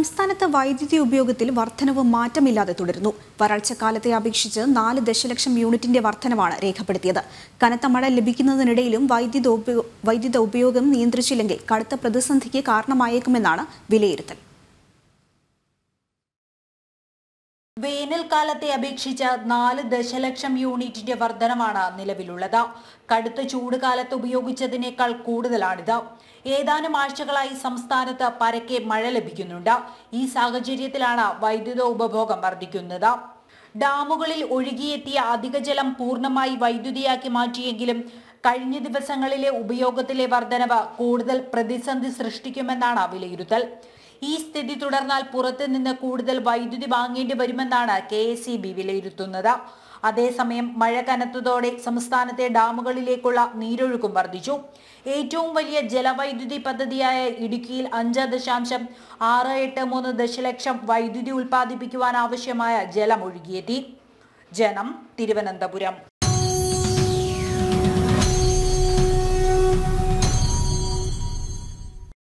സംസ്ഥാനത്ത് വൈദ്യുതി ഉപയോഗത്തിൽ വർധനവ് മാറ്റമില്ലാതെ തുടരുന്നു വരൾച്ചക്കാലത്തെ അപേക്ഷിച്ച് നാല് ദശലക്ഷം യൂണിറ്റിന്റെ വർധനവാണ് രേഖപ്പെടുത്തിയത് കനത്ത മഴ ലഭിക്കുന്നതിനിടയിലും വൈദ്യുത ഉപയോഗം നിയന്ത്രിച്ചില്ലെങ്കിൽ കടുത്ത പ്രതിസന്ധിക്ക് കാരണമായേക്കുമെന്നാണ് വിലയിരുത്തൽ വേനൽക്കാലത്തെ അപേക്ഷിച്ച് നാല് ദശലക്ഷം യൂണിറ്റിന്റെ വർധനമാണ് നിലവിലുള്ളത് കടുത്ത ചൂട് കാലത്ത് ഉപയോഗിച്ചതിനേക്കാൾ കൂടുതലാണിത് ഏതാനും ആഴ്ചകളായി സംസ്ഥാനത്ത് പരക്കെ മഴ ലഭിക്കുന്നുണ്ട് ഈ സാഹചര്യത്തിലാണ് വൈദ്യുത ഉപഭോഗം വർദ്ധിക്കുന്നത് ഡാമുകളിൽ ഒഴുകിയെത്തിയ അധിക ജലം പൂർണ്ണമായി വൈദ്യുതിയാക്കി മാറ്റിയെങ്കിലും കഴിഞ്ഞ ദിവസങ്ങളിലെ ഉപയോഗത്തിലെ വർധനവ് കൂടുതൽ പ്രതിസന്ധി സൃഷ്ടിക്കുമെന്നാണ് വിലയിരുത്തൽ ഈ സ്ഥിതി തുടർന്നാൽ പുറത്തുനിന്ന് കൂടുതൽ വൈദ്യുതി വാങ്ങേണ്ടി വരുമെന്നാണ് കെ എസ് വിലയിരുത്തുന്നത് അതേസമയം മഴ കനത്തതോടെ സംസ്ഥാനത്തെ ഡാമുകളിലേക്കുള്ള നീരൊഴുക്കും വർദ്ധിച്ചു ഏറ്റവും വലിയ ജലവൈദ്യുതി പദ്ധതിയായ ഇടുക്കിയിൽ അഞ്ച് ദശാംശം ആറ് എട്ട് മൂന്ന് ദശലക്ഷം വൈദ്യുതി ഉൽപ്പാദിപ്പിക്കുവാൻ ആവശ്യമായ ജലം ഒഴുകിയെത്തി ജനം തിരുവനന്തപുരം